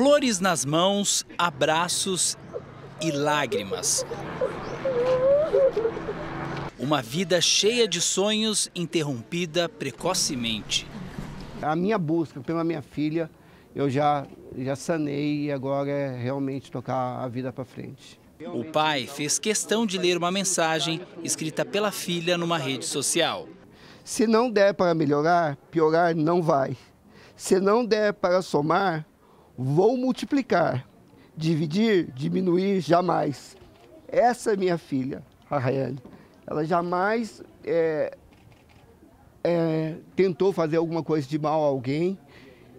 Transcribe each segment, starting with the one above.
Flores nas mãos, abraços e lágrimas. Uma vida cheia de sonhos interrompida precocemente. A minha busca pela minha filha, eu já, já sanei e agora é realmente tocar a vida para frente. O pai fez questão de ler uma mensagem escrita pela filha numa rede social. Se não der para melhorar, piorar não vai. Se não der para somar, Vou multiplicar, dividir, diminuir jamais. Essa é minha filha, a Rayane, ela jamais é, é, tentou fazer alguma coisa de mal a alguém.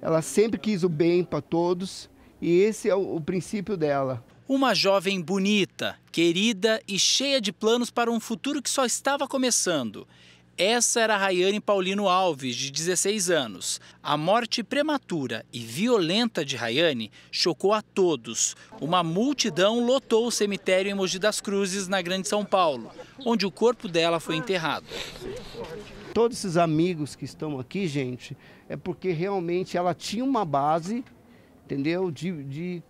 Ela sempre quis o bem para todos e esse é o, o princípio dela. Uma jovem bonita, querida e cheia de planos para um futuro que só estava começando. Essa era Rayane Paulino Alves, de 16 anos. A morte prematura e violenta de Rayane chocou a todos. Uma multidão lotou o cemitério em Mogi das Cruzes, na Grande São Paulo, onde o corpo dela foi enterrado. Todos esses amigos que estão aqui, gente, é porque realmente ela tinha uma base, entendeu? De, de,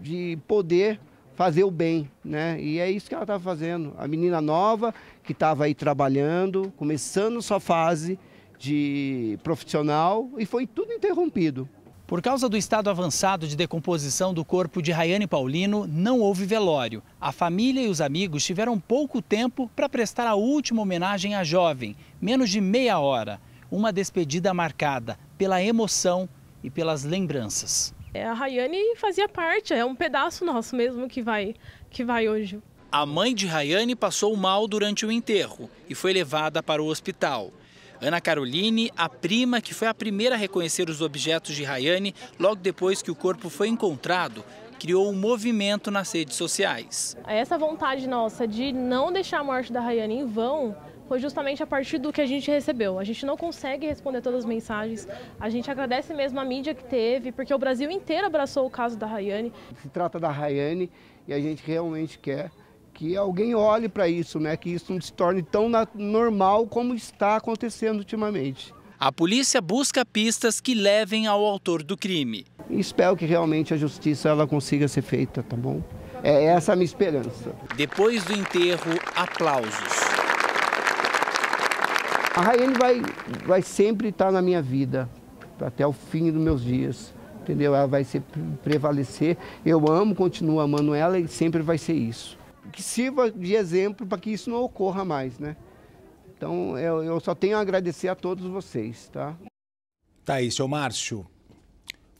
de poder fazer o bem, né? E é isso que ela está fazendo. A menina nova que estava aí trabalhando, começando sua fase de profissional e foi tudo interrompido. Por causa do estado avançado de decomposição do corpo de Rayane Paulino, não houve velório. A família e os amigos tiveram pouco tempo para prestar a última homenagem à jovem, menos de meia hora. Uma despedida marcada pela emoção e pelas lembranças. É, a Rayane fazia parte, é um pedaço nosso mesmo que vai, que vai hoje. A mãe de Rayane passou mal durante o enterro e foi levada para o hospital. Ana Caroline, a prima que foi a primeira a reconhecer os objetos de Rayane logo depois que o corpo foi encontrado, criou um movimento nas redes sociais. Essa vontade nossa de não deixar a morte da Rayane em vão foi justamente a partir do que a gente recebeu. A gente não consegue responder todas as mensagens. A gente agradece mesmo a mídia que teve, porque o Brasil inteiro abraçou o caso da Rayane. Se trata da Rayane e a gente realmente quer que alguém olhe para isso, né? Que isso não se torne tão normal como está acontecendo ultimamente. A polícia busca pistas que levem ao autor do crime. Espero que realmente a justiça ela consiga ser feita, tá bom? É essa a minha esperança. Depois do enterro, aplausos. A Raiane vai, vai sempre estar na minha vida, até o fim dos meus dias. Entendeu? Ela vai ser, prevalecer. Eu amo, continuo amando ela e sempre vai ser isso. Que sirva de exemplo para que isso não ocorra mais, né? Então, eu, eu só tenho a agradecer a todos vocês, tá? Tá aí, seu Márcio.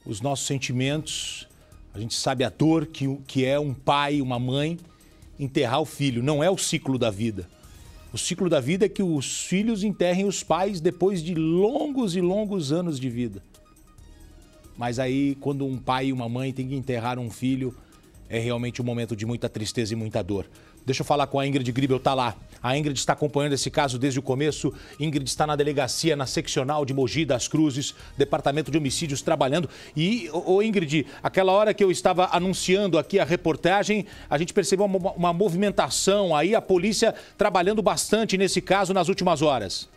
Os nossos sentimentos, a gente sabe a dor que, que é um pai, uma mãe, enterrar o filho. Não é o ciclo da vida. O ciclo da vida é que os filhos enterrem os pais depois de longos e longos anos de vida. Mas aí, quando um pai e uma mãe têm que enterrar um filho, é realmente um momento de muita tristeza e muita dor. Deixa eu falar com a Ingrid Gribel, tá lá. A Ingrid está acompanhando esse caso desde o começo. Ingrid está na delegacia, na seccional de Mogi das Cruzes, departamento de homicídios, trabalhando. E, ô Ingrid, aquela hora que eu estava anunciando aqui a reportagem, a gente percebeu uma, uma movimentação aí, a polícia trabalhando bastante nesse caso nas últimas horas.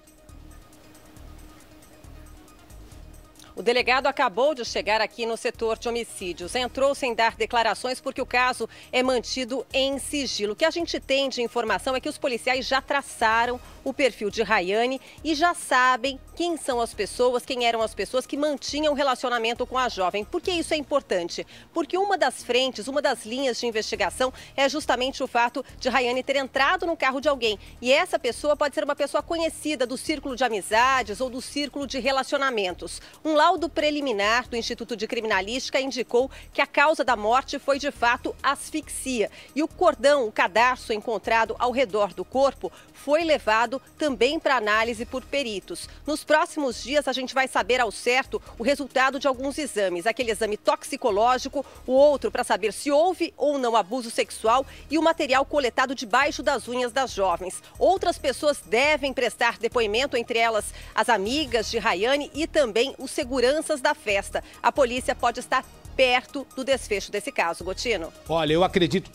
O delegado acabou de chegar aqui no setor de homicídios. Entrou sem dar declarações porque o caso é mantido em sigilo. O que a gente tem de informação é que os policiais já traçaram o perfil de Rayane e já sabem quem são as pessoas, quem eram as pessoas que mantinham relacionamento com a jovem. Por que isso é importante? Porque uma das frentes, uma das linhas de investigação é justamente o fato de Rayane ter entrado no carro de alguém. E essa pessoa pode ser uma pessoa conhecida do círculo de amizades ou do círculo de relacionamentos. Um laudo laudo preliminar do Instituto de Criminalística indicou que a causa da morte foi de fato asfixia. E o cordão, o cadarço encontrado ao redor do corpo, foi levado também para análise por peritos. Nos próximos dias, a gente vai saber ao certo o resultado de alguns exames: aquele exame toxicológico, o outro para saber se houve ou não abuso sexual e o material coletado debaixo das unhas das jovens. Outras pessoas devem prestar depoimento, entre elas as amigas de Rayane e também o segurança seguranças da festa. A polícia pode estar perto do desfecho desse caso, Gotino. Olha, eu acredito.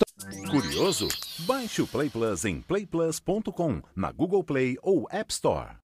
Curioso? Baixe o Play Plus em playplus.com, na Google Play ou App Store.